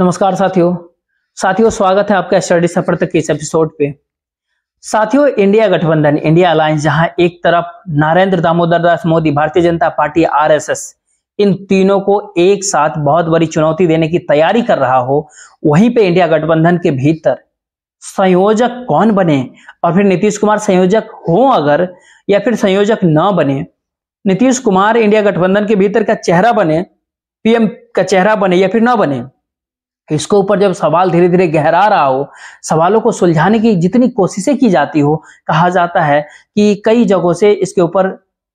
नमस्कार साथियों साथियों स्वागत है आपका स्टडी सफर तक इस एपिसोड पे साथियों इंडिया गठबंधन इंडिया अलायंस जहां एक तरफ नरेंद्र दामोदर दास मोदी भारतीय जनता पार्टी आरएसएस इन तीनों को एक साथ बहुत बड़ी चुनौती देने की तैयारी कर रहा हो वहीं पे इंडिया गठबंधन के भीतर संयोजक कौन बने और फिर नीतीश कुमार संयोजक हो अगर या फिर संयोजक न बने नीतीश कुमार इंडिया गठबंधन के भीतर का चेहरा बने पीएम का चेहरा बने या फिर ना बने तो इसके ऊपर जब सवाल धीरे धीरे गहरा रहा हो सवालों को सुलझाने की जितनी कोशिशें की जाती हो कहा जाता है कि कई जगहों से इसके ऊपर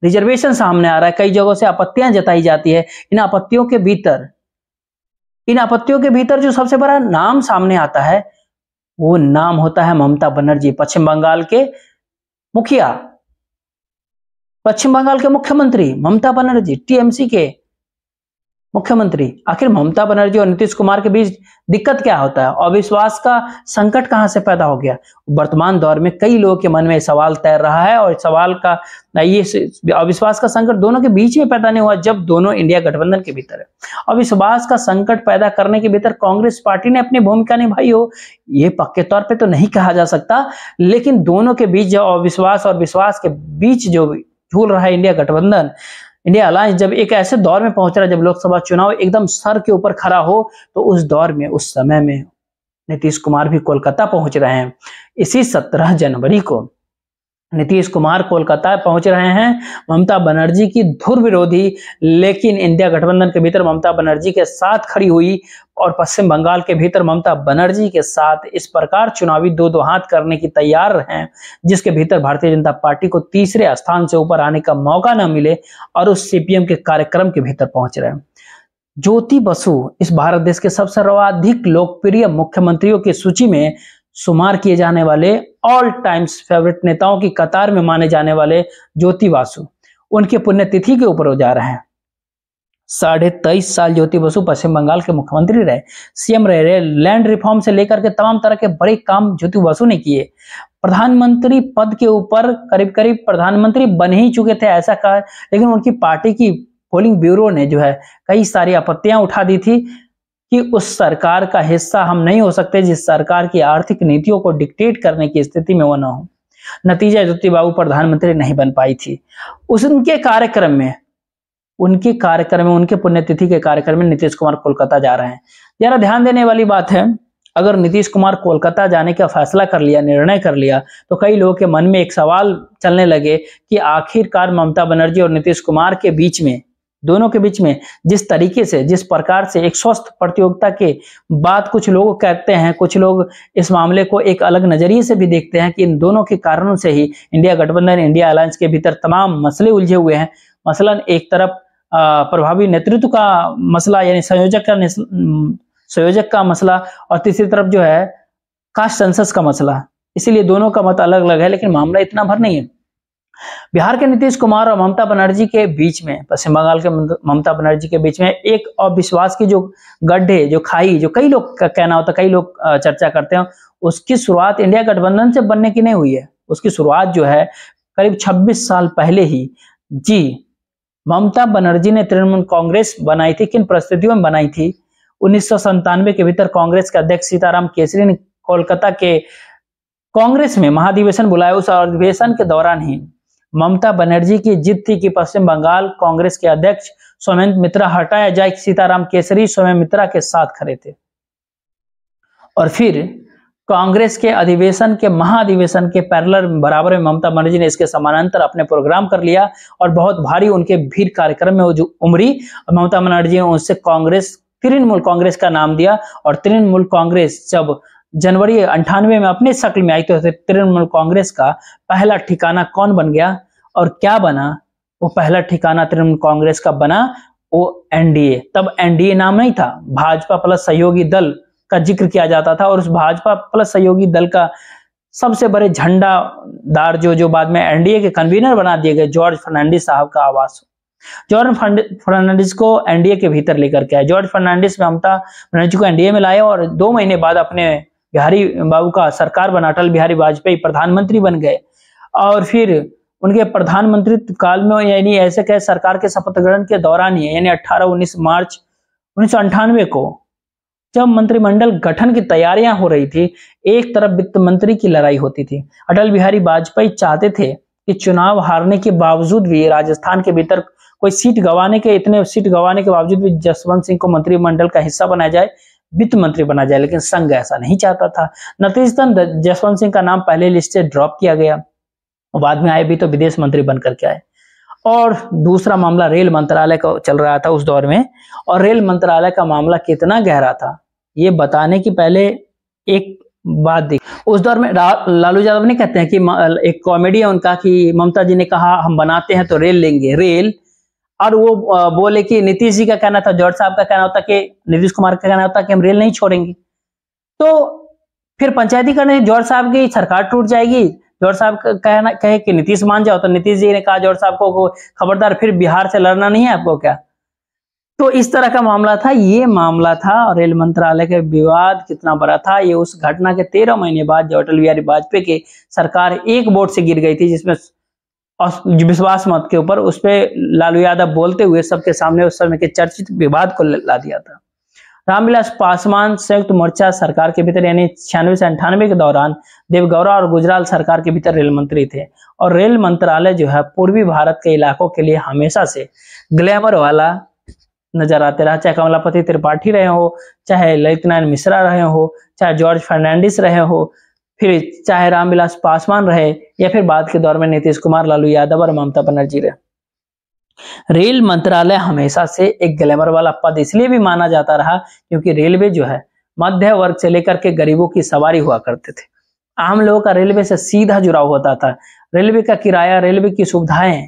रिजर्वेशन सामने आ रहा है कई जगहों से आपत्तियां जताई जाती है इन आपत्तियों के भीतर इन आपत्तियों के भीतर जो सबसे बड़ा नाम सामने आता है वो नाम होता है ममता बनर्जी पश्चिम बंगाल के मुखिया पश्चिम बंगाल के मुख्यमंत्री ममता बनर्जी टीएमसी के मुख्यमंत्री आखिर ममता बनर्जी और नीतीश कुमार के बीच दिक्कत क्या होता है अविश्वास का संकट कहां से पैदा हो गया वर्तमान दौर में कई लोगों के मन में सवाल तैर रहा है और सवाल का ये अविश्वास का संकट दोनों के बीच में पैदा नहीं हुआ जब दोनों इंडिया गठबंधन के भीतर है अविश्वास का संकट पैदा करने के भीतर कांग्रेस पार्टी ने अपनी भूमिका निभाई हो ये पक्के तौर पर तो नहीं कहा जा सकता लेकिन दोनों के बीच जो अविश्वास और विश्वास के बीच जो झूल रहा है इंडिया गठबंधन इंडिया अलायंस जब एक ऐसे दौर में पहुंच रहा है जब लोकसभा चुनाव एकदम सर के ऊपर खड़ा हो तो उस दौर में उस समय में नीतीश कुमार भी कोलकाता पहुंच रहे हैं इसी सत्रह जनवरी को नीतीश कुमार कोलकाता पहुंच रहे हैं ममता बनर्जी की धुर विरोधी लेकिन इंडिया गठबंधन के भीतर ममता बनर्जी के साथ खड़ी हुई और पश्चिम बंगाल के भीतर ममता बनर्जी के साथ इस प्रकार चुनावी दो दो हाथ करने की तैयार हैं जिसके भीतर भारतीय जनता पार्टी को तीसरे स्थान से ऊपर आने का मौका न मिले और उस सीपीएम के कार्यक्रम के भीतर पहुंच रहे हैं ज्योति बसु इस भारत देश के सबसे सर्वाधिक लोकप्रिय मुख्यमंत्रियों की सूची में शुमार किए जाने वाले ऑल टाइम्स फेवरेट नेताओं की कतार में माने जाने वाले ज्योति बासु उनकी पुण्यतिथि के ऊपर जा रहे हैं साढ़े तेईस साल ज्योति बसु पश्चिम बंगाल के मुख्यमंत्री रहे सीएम रहे रहे लैंड रिफॉर्म से लेकर के तमाम तरह के बड़े काम ज्योति बसु ने किए प्रधानमंत्री पद के ऊपर करीब करीब प्रधानमंत्री बन ही चुके थे ऐसा कहा लेकिन उनकी पार्टी की पोलिंग ब्यूरो ने जो है कई सारी आपत्तियां उठा दी थी कि उस सरकार का हिस्सा हम नहीं हो सकते जिस सरकार की आर्थिक नीतियों को डिक्टेट करने की स्थिति में वो न हो नतीजा ज्योति बाबू प्रधानमंत्री नहीं बन पाई थी उस उनके कार्यक्रम में उनके कार्यक्रम में उनके पुण्यतिथि के कार्यक्रम में नीतीश कुमार कोलकाता जा रहे हैं जरा ध्यान देने वाली बात है अगर नीतीश कुमार कोलकाता जाने का फैसला कर लिया निर्णय कर लिया तो कई लोगों के मन में एक सवाल चलने लगे कि आखिरकार ममता बनर्जी और नीतीश कुमार के बीच में दोनों के बीच में जिस तरीके से जिस प्रकार से एक स्वस्थ प्रतियोगिता के बाद कुछ लोग कहते हैं कुछ लोग इस मामले को एक अलग नज़रिए से भी देखते हैं कि इन दोनों के कारणों से ही इंडिया गठबंधन इंडिया अलायंस के भीतर तमाम मसले उलझे हुए हैं मसलन एक तरफ प्रभावी नेतृत्व का मसला यानी संयोजक का संयोजक का मसला और तीसरी तरफ जो है कास्ट सेंसस का मसला इसीलिए दोनों का मत अलग अलग है लेकिन मामला इतना भर नहीं है बिहार के नीतीश कुमार और ममता बनर्जी के बीच में पश्चिम बंगाल के ममता बनर्जी के बीच में एक अविश्वास की जो गड्ढे जो खाई जो कई लोग का कहना होता कई लोग चर्चा करते हैं उसकी शुरुआत इंडिया गठबंधन से बनने की नहीं हुई है उसकी शुरुआत जो है करीब 26 साल पहले ही जी ममता बनर्जी ने तृणमूल कांग्रेस बनाई थी किन परिस्थितियों में बनाई थी उन्नीस के भीतर कांग्रेस के अध्यक्ष सीताराम केसरी ने कोलकाता के कांग्रेस में महाधिवेशन बुलाया उस अधिवेशन के दौरान ही ममता बनर्जी की जीत थी कि पश्चिम बंगाल कांग्रेस के अध्यक्ष सोमेंद्र मित्रा हटाया जाए सीताराम केसरी सोमेंद्र मित्रा के साथ खड़े थे और फिर कांग्रेस के अधिवेशन के महाधिवेशन के पैरलर बराबर में ममता बनर्जी ने इसके समानांतर अपने प्रोग्राम कर लिया और बहुत भारी उनके भीड़ कार्यक्रम में वो जो उमरी ममता बनर्जी ने उनसे कांग्रेस तृणमूल कांग्रेस का नाम दिया और तृणमूल कांग्रेस जब जनवरी अंठानवे में अपने शक्ल में आई तो तृणमूल कांग्रेस का पहला ठिकाना कौन बन गया और क्या बना वो पहला ठिकाना तृणमूल कांग्रेस का बना वो एनडीए तब एनडीए नाम नहीं था भाजपा प्लस सहयोगी दल का जिक्र किया जाता था और उस भाजपा प्लस सहयोगी दल का सबसे बड़े झंडादार जो जो बाद में एनडीए के कन्वीनर बना दिए गए जॉर्ज फर्नांडिस साहब का आवास जॉर्ज फर्नांडिस को एनडीए के भीतर लेकर के आए जॉर्ज फर्नांडिस ममता बनर्जी को एनडीए में लाए और दो महीने बाद अपने बिहारी बाबू का सरकार बना अटल बिहारी वाजपेयी प्रधानमंत्री बन गए और फिर उनके प्रधानमंत्री काल में यानी ऐसे कह सरकार के शपथ ग्रहण के दौरान ही यानी 18-19 मार्च उन्नीस को जब मंत्रिमंडल गठन की तैयारियां हो रही थी एक तरफ वित्त मंत्री की लड़ाई होती थी अटल बिहारी वाजपेयी चाहते थे कि चुनाव हारने के बावजूद भी राजस्थान के भीतर कोई सीट गंवाने के इतने सीट गंवाने के बावजूद भी जसवंत सिंह को मंत्रिमंडल का हिस्सा बनाया जाए वित्त मंत्री बना जाए लेकिन संघ ऐसा नहीं चाहता था नतीजतन जसवंत सिंह का नाम पहले लिस्ट से ड्रॉप किया गया बाद में आए भी तो विदेश मंत्री बनकर के आए और दूसरा मामला रेल मंत्रालय का चल रहा था उस दौर में और रेल मंत्रालय का मामला कितना गहरा था ये बताने की पहले एक बात दी उस दौर में लालू यादव नहीं कहते हैं कि एक कॉमेडी है उनका कि ममता जी ने कहा हम बनाते हैं तो रेल लेंगे रेल और वो बोले कि नीतीश जी का कहना था जॉर्ज साहब का कहना होता कि नीतीश कुमार का कहना होता कि हम रेल नहीं छोड़ेंगे तो फिर पंचायती करने जॉर्ज साहब की सरकार टूट जाएगी जोहर साहब कहना कहे कि नीतीश मान जाओ तो नीतीश जी ने कहा जोहर साहब को खबरदार फिर बिहार से लड़ना नहीं है आपको क्या तो इस तरह का मामला था ये मामला था और रेल मंत्रालय के विवाद कितना बड़ा था ये उस घटना के तेरह महीने बाद जो अटल बिहारी वाजपेयी की सरकार एक वोट से गिर गई थी जिसमें विश्वास मत के ऊपर उस पर लालू यादव बोलते हुए सबके सामने उस समय के चर्चित विवाद को ला दिया था रामविलास पासवान संयुक्त मोर्चा सरकार के भीतर यानी छियानवे से अंठानवे के दौरान देवगौरा और गुजराल सरकार के भीतर रेल मंत्री थे और रेल मंत्रालय जो है पूर्वी भारत के इलाकों के लिए हमेशा से ग्लैमर वाला नजर आते रहा चाहे कमलापति त्रिपाठी रहे हो चाहे ललित नारायण मिश्रा रहे हो चाहे जॉर्ज फर्नांडिस रहे हो फिर चाहे रामविलास पासवान रहे या फिर बाद के दौर में नीतीश कुमार लालू यादव और ममता बनर्जी रहे रेल मंत्रालय हमेशा से एक ग्लैमर वाला पद इसलिए भी माना जाता रहा क्योंकि रेलवे जो है मध्य वर्ग से लेकर के गरीबों की सवारी हुआ करते थे आम लोगों का रेलवे से सीधा जुड़ाव होता था रेलवे का किराया रेलवे की सुविधाएं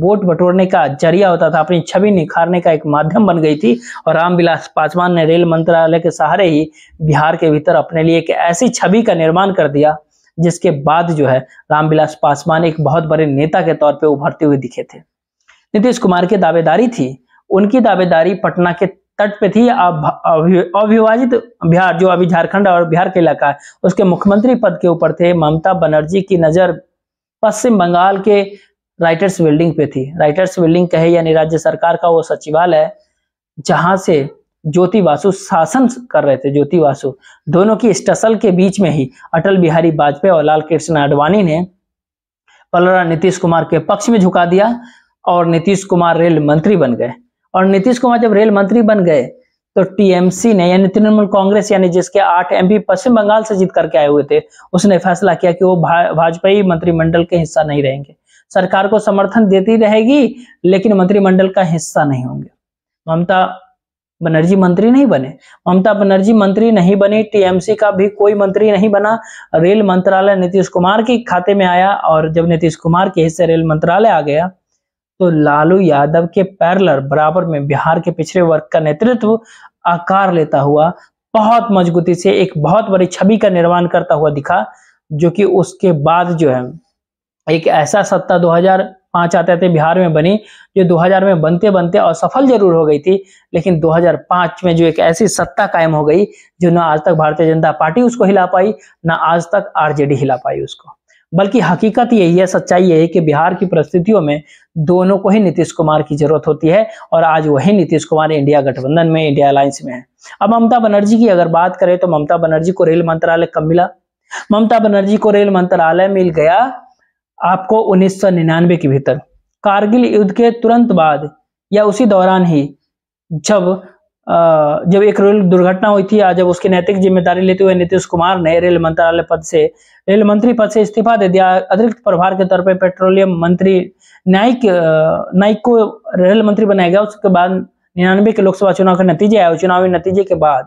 बोट बटोरने का जरिया होता था अपनी छवि निखारने का एक माध्यम बन गई थी और रामविलास पासवान ने रेल मंत्रालय के सहारे ही बिहार के भीतर अपने लिए एक ऐसी छवि का निर्माण कर दिया जिसके बाद जो है रामविलास पासवान एक बहुत बड़े नेता के तौर पर उभरते हुए दिखे थे नीतीश कुमार की दावेदारी थी उनकी दावेदारी पटना के तट पे थी अविभाजित बिहार जो अभी झारखंड और बिहार का इलाका है उसके मुख्यमंत्री पद के ऊपर थे ममता बनर्जी की नजर पश्चिम बंगाल के राइटर्स बिल्डिंग पे थी राइटर्स बिल्डिंग कहे यानी राज्य सरकार का वो सचिवालय है जहां से ज्योति वासु शासन कर रहे थे ज्योति वासु दोनों की स्टसल के बीच में ही अटल बिहारी वाजपेयी और लाल कृष्ण आडवाणी ने पलरा नीतीश कुमार के पक्ष में झुका दिया और नीतीश कुमार रेल मंत्री बन गए और नीतीश कुमार जब रेल मंत्री बन गए तो टीएमसी ने यानी तृणमूल कांग्रेस यानी जिसके आठ एमपी पश्चिम बंगाल से जीत करके आए हुए थे उसने फैसला किया कि वो भा, भाजपाई मंत्रिमंडल के हिस्सा नहीं रहेंगे सरकार को समर्थन देती रहेगी लेकिन मंत्रिमंडल का हिस्सा नहीं होंगे ममता बनर्जी मंत्री नहीं बने ममता बनर्जी मंत्री नहीं बनी टीएमसी का भी कोई मंत्री नहीं बना रेल मंत्रालय नीतीश कुमार के खाते में आया और जब नीतीश कुमार के हिस्से रेल मंत्रालय आ गया तो लालू यादव के पैरलर बराबर में बिहार के पिछड़े वर्ग का नेतृत्व आकार लेता हुआ बहुत मजबूती से एक बहुत बड़ी छवि का निर्माण करता हुआ दिखा जो कि उसके बाद जो है एक ऐसा सत्ता 2005 आते थे बिहार में बनी जो 2000 में बनते बनते असफल जरूर हो गई थी लेकिन 2005 में जो एक ऐसी सत्ता कायम हो गई जो ना आज तक भारतीय जनता पार्टी उसको हिला पाई ना आज तक आरजेडी हिला पाई उसको बल्कि हकीकत यही है सच्चाई यही है कि बिहार की परिस्थितियों में दोनों को ही नीतीश कुमार की जरूरत होती है और आज वही नीतीश कुमार इंडिया गठबंधन में इंडिया अलायंस में है अब ममता बनर्जी की अगर बात करें तो ममता बनर्जी को रेल मंत्रालय कब मिला ममता बनर्जी को रेल मंत्रालय मिल गया आपको उन्नीस के भीतर कारगिल युद्ध के तुरंत बाद या उसी दौरान ही जब जब एक रेल दुर्घटना हुई थी जब उसकी नैतिक जिम्मेदारी लेते हुए नीतीश कुमार ने रेल मंत्रालय पद से रेल मंत्री पद से इस्तीफा दे दिया अतिरिक्त प्रभार के तौर पर पेट्रोलियम मंत्री नाइक नाइक को रेल मंत्री बनाया गया उसके बाद निन्यानवे के लोकसभा चुनाव के नतीजे आए चुनावी नतीजे के बाद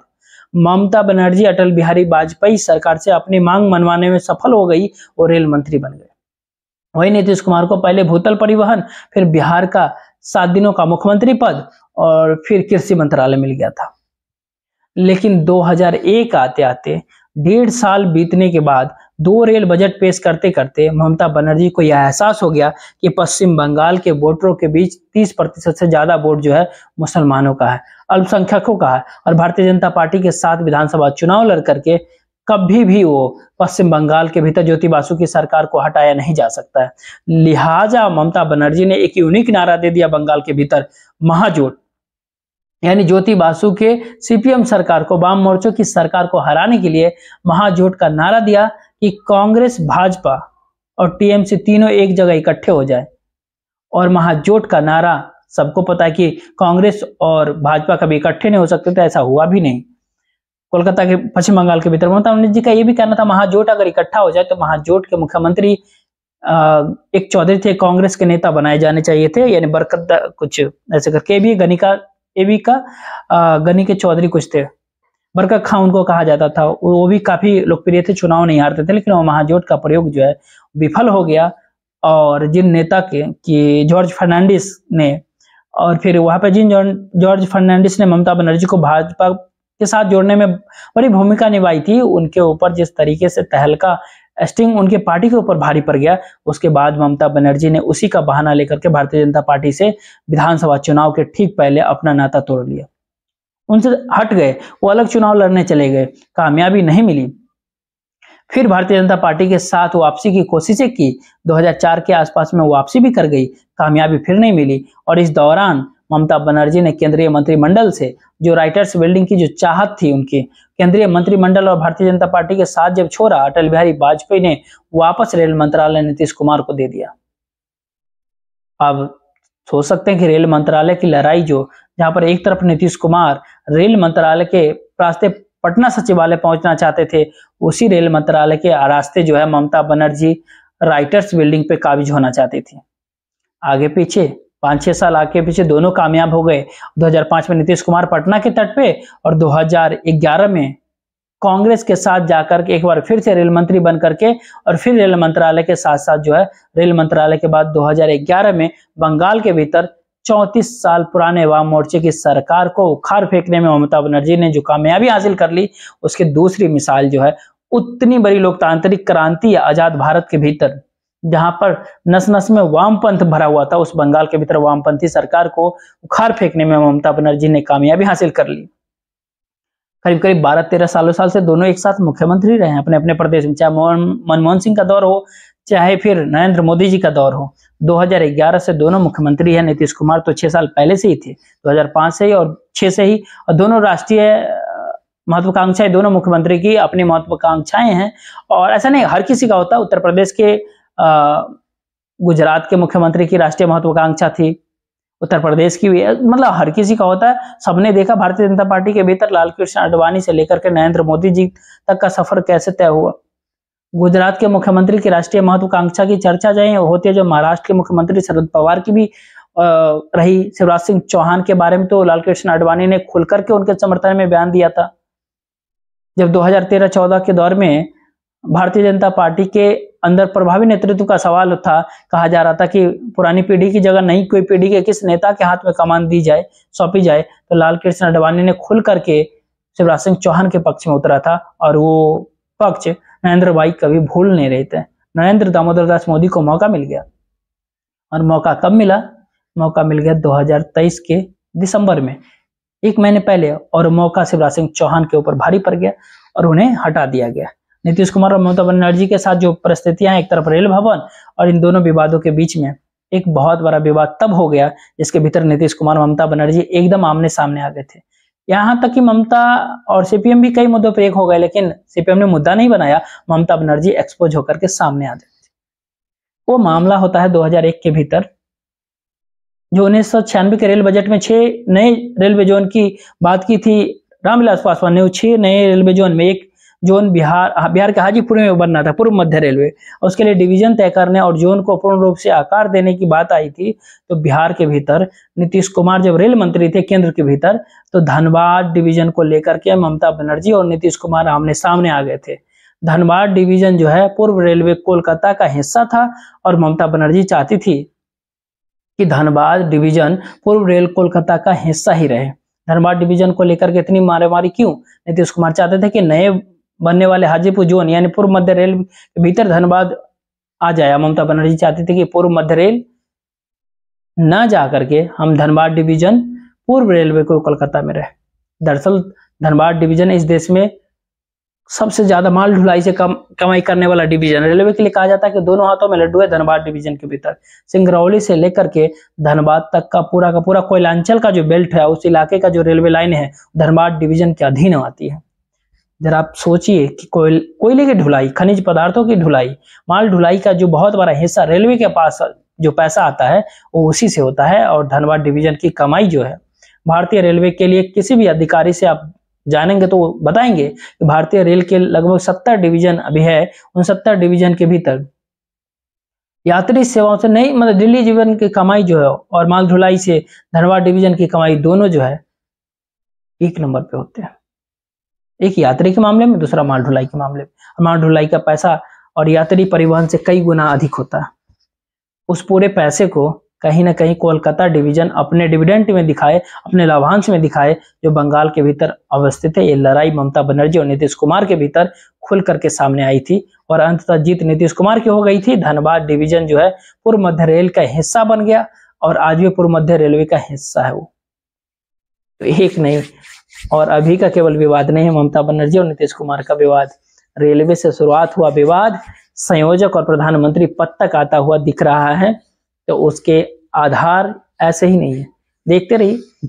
ममता बनर्जी अटल बिहारी वाजपेयी सरकार से अपनी मांग मनवाने में सफल हो गई और रेल मंत्री बन गए वही नीतीश कुमार को पहले भूतल परिवहन फिर बिहार का सात दिनों का मुख्यमंत्री पद और फिर कृषि मंत्रालय मिल गया था लेकिन 2001 आते आते डेढ़ साल बीतने के बाद दो रेल बजट पेश करते करते ममता बनर्जी को यह एहसास हो गया कि पश्चिम बंगाल के वोटरों के बीच 30 प्रतिशत से ज्यादा वोट जो है मुसलमानों का है अल्पसंख्यकों का है और भारतीय जनता पार्टी के साथ विधानसभा चुनाव लड़ करके कभी भी वो पश्चिम बंगाल के भीतर ज्योति बासु की सरकार को हटाया नहीं जा सकता है लिहाजा ममता बनर्जी ने एक यूनिक नारा दे दिया बंगाल के भीतर महाजोट यानी ज्योति बासु के सीपीएम सरकार को वाम मोर्चो की सरकार को हराने के लिए महाजोट का नारा दिया कि कांग्रेस भाजपा और टीएमसी तीनों एक जगह इकट्ठे हो जाए और महाजोट का नारा सबको पता है कि कांग्रेस और भाजपा कभी इकट्ठे नहीं हो सकते थे तो ऐसा हुआ भी नहीं कोलकाता के पश्चिम बंगाल के भीतर ममता बनर्जी का यह भी कहना था महाजोट अगर इकट्ठा हो जाए तो महाजोट के मुख्यमंत्री एक चौधरी थे कांग्रेस के नेता बनाए जाने चाहिए थे यानी बरकत कुछ ऐसे करके भी गणिका एवी का गनी के चौधरी कुछ थे बरकत खां उनको कहा जाता था वो भी काफी लोकप्रिय थे चुनाव नहीं हारते थे लेकिन वो महाजोट का प्रयोग जो है विफल हो गया और जिन नेता के कि जॉर्ज फर्नांडिस ने और फिर वहां पर जिन जॉर्ज फर्नांडिस ने ममता बनर्जी को भाजपा के साथ जोड़ने में बड़ी भूमिका निभाई थी उनके ऊपर जिस तरीके से तहलका स्टिंग उनके पार्टी के ऊपर भारी पड़ गया उसके बाद ममता बनर्जी ने उसी का बहाना लेकर के भारतीय जनता पार्टी से विधानसभा चुनाव के ठीक पहले अपना नाता तोड़ लिया उनसे हट गए वो अलग चुनाव लड़ने चले गए कामयाबी नहीं मिली फिर भारतीय जनता पार्टी के साथ वापसी की कोशिशें की 2004 के आसपास में वापसी भी कर गई कामयाबी फिर नहीं मिली और इस दौरान ममता बनर्जी ने केंद्रीय मंत्रिमंडल से जो राइटर्स बिल्डिंग की जो चाहत थी उनकी केंद्रीय मंत्रिमंडल और भारतीय जनता पार्टी के साथ जब छोड़ा अटल बिहारी वाजपेयी ने वापस रेल मंत्रालय नीतीश कुमार को दे दिया अब सोच सकते हैं कि रेल मंत्रालय की लड़ाई जो जहां पर एक तरफ नीतीश कुमार रेल मंत्रालय के रास्ते पटना सचिवालय पहुंचना चाहते थे उसी रेल मंत्रालय के रास्ते जो है ममता बनर्जी राइटर्स बिल्डिंग पे काबिज होना चाहती थी आगे पीछे पाँच छः साल आगे पीछे दोनों कामयाब हो गए 2005 में नीतीश कुमार पटना के तट पे और 2011 में कांग्रेस के साथ जाकर के एक बार फिर से रेल मंत्री बन करके और फिर रेल मंत्रालय के साथ साथ जो है रेल मंत्रालय के बाद 2011 में बंगाल के भीतर 34 साल पुराने वाम मोर्चे की सरकार को उखाड़ फेंकने में ममता बनर्जी ने जो कामयाबी हासिल कर ली उसकी दूसरी मिसाल जो है उतनी बड़ी लोकतांत्रिक क्रांति आजाद भारत के भीतर जहां पर नस नस में वामपंथ भरा हुआ था उस बंगाल के भीतर वामपंथी सरकार को उखाड़ फेंकने में ममता बनर्जी ने कामयाबी हासिल कर ली करीब करीब बारह तेरह सालों साल से दोनों एक साथ मुख्यमंत्री रहे अपने अपने प्रदेश में चाहे मनमोहन सिंह का दौर हो चाहे फिर नरेंद्र मोदी जी का दौर हो 2011 से दोनों मुख्यमंत्री हैं नीतीश कुमार तो छह साल पहले से ही थे 2005 से ही और छह से ही और दोनों राष्ट्रीय महत्वाकांक्षाएं दोनों मुख्यमंत्री की अपनी महत्वाकांक्षाएं हैं और ऐसा नहीं हर किसी का होता उत्तर प्रदेश के गुजरात के मुख्यमंत्री की राष्ट्रीय महत्वाकांक्षा थी उत्तर प्रदेश की भी मतलब हर किसी का होता है सबने देखा भारतीय जनता पार्टी के भीतर लाल कृष्ण आडवाणी से लेकर के नरेंद्र मोदी जी तक का सफर कैसे तय हुआ गुजरात के मुख्यमंत्री की राष्ट्रीय महत्वाकांक्षा की चर्चा जाए होती है जो महाराष्ट्र के मुख्यमंत्री शरद पवार की भी रही शिवराज सिंह चौहान के बारे में तो लाल कृष्ण आडवाणी ने खुलकर के उनके समर्थन में बयान दिया था जब 2013-14 के दौर में भारतीय जनता पार्टी के अंदर प्रभावी नेतृत्व का सवाल था कहा जा रहा था कि पुरानी पीढ़ी की जगह नई कोई पीढ़ी के किस नेता के हाथ में कमान दी जाए सौंपी जाए तो लाल कृष्ण अडवाणी ने खुल करके शिवराज सिंह चौहान के पक्ष में उतरा था और वो पक्ष नरेंद्र भाई कभी भूल नहीं रहे थे नरेंद्र दामोदर दास मोदी को मौका मिल गया और मौका कब मिला मौका मिल गया 2023 के दिसंबर में एक महीने पहले और मौका शिवराज सिंह चौहान के ऊपर भारी पड़ गया और उन्हें हटा दिया गया नीतीश कुमार और ममता बनर्जी के साथ जो परिस्थितियां एक तरफ रेल भवन और इन दोनों विवादों के बीच में एक बहुत बड़ा विवाद तब हो गया जिसके भीतर नीतीश कुमार ममता बनर्जी एकदम आमने सामने आ गए थे यहाँ तक कि ममता और सीपीएम भी कई मुद्दों पर एक हो गए लेकिन सीपीएम ने मुद्दा नहीं बनाया ममता बनर्जी एक्सपोज होकर के सामने आ गए वो मामला होता है 2001 के भीतर जो उन्नीस के रेल बजट में छह नए रेलवे जोन की बात की थी रामविलास पासवान ने छह नए रेलवे जोन में एक जोन बिहार हाँ, बिहार के हाजीपुर में बनना था पूर्व मध्य रेलवे उसके लिए डिवीजन तय करने और जोन को पूर्ण रूप से आकार देने की बात आई थी तो बिहार के भीतर नीतीश कुमार जब रेल मंत्री थे केंद्र के भीतर तो धनबाद डिवीजन को लेकर के ममता बनर्जी और नीतीश कुमार आमने सामने आ गए थे धनबाद डिवीजन जो है पूर्व रेलवे कोलकाता का हिस्सा था और ममता बनर्जी चाहती थी कि धनबाद डिवीजन पूर्व रेल कोलकाता का हिस्सा ही रहे धनबाद डिवीजन को लेकर के इतनी मारी क्यों नीतीश कुमार चाहते थे कि नए बनने वाले हाजीपुर जोन यानी पूर्व मध्य रेल के भीतर धनबाद आ जाए ममता बनर्जी चाहती थी कि पूर्व मध्य रेल न जा करके हम धनबाद डिवीजन पूर्व रेलवे को कोलकाता में रहे दरअसल धनबाद डिवीजन इस देश में सबसे ज्यादा माल ढुलाई से कम कमाई करने वाला डिवीजन रेलवे के लिए कहा जाता है कि दोनों हाथों में लड्डू है धनबाद डिवीजन के भीतर सिंगरौली से लेकर के धनबाद तक का पूरा का पूरा कोयलांचल का जो बेल्ट है उस इलाके का जो रेलवे लाइन है धनबाद डिवीजन के अधीन आती है जरा आप सोचिए कि कोयल कोयले की ढुलाई खनिज पदार्थों की ढुलाई माल ढुलाई का जो बहुत बड़ा हिस्सा रेलवे के पास जो पैसा आता है वो उसी से होता है और धनबाद डिवीजन की कमाई जो है भारतीय रेलवे के लिए किसी भी अधिकारी से आप जानेंगे तो बताएंगे कि भारतीय रेल के लगभग सत्तर डिवीजन अभी है उन सत्तर डिवीजन के भीतर यात्री सेवाओं से नहीं मतलब दिल्ली जीवन की कमाई जो है और माल ढुलाई से धनबाद डिवीजन की कमाई दोनों जो है एक नंबर पे होते हैं एक यात्री के मामले में दूसरा माल ढुलाई के मामले में माल ढुलाई का पैसा और यात्री परिवहन से कई गुना अधिक होता है उस पूरे पैसे को कहीं ना कहीं कोलकाता डिवीजन अपने डिविडेंट में दिखाए अपने लाभांश में दिखाए जो बंगाल के भीतर अवस्थित है ये लड़ाई ममता बनर्जी और नीतीश कुमार के भीतर खुल करके सामने आई थी और अंततः जीत नीतीश कुमार की हो गई थी धनबाद डिवीजन जो है पूर्व मध्य रेल का हिस्सा बन गया और आज भी पूर्व मध्य रेलवे का हिस्सा है वो तो एक नहीं और अभी का केवल विवाद नहीं है ममता बनर्जी और नीतीश कुमार का विवाद रेलवे से शुरुआत हुआ विवाद संयोजक और प्रधानमंत्री पद तक आता हुआ दिख रहा है तो उसके आधार ऐसे ही नहीं है देखते रहिए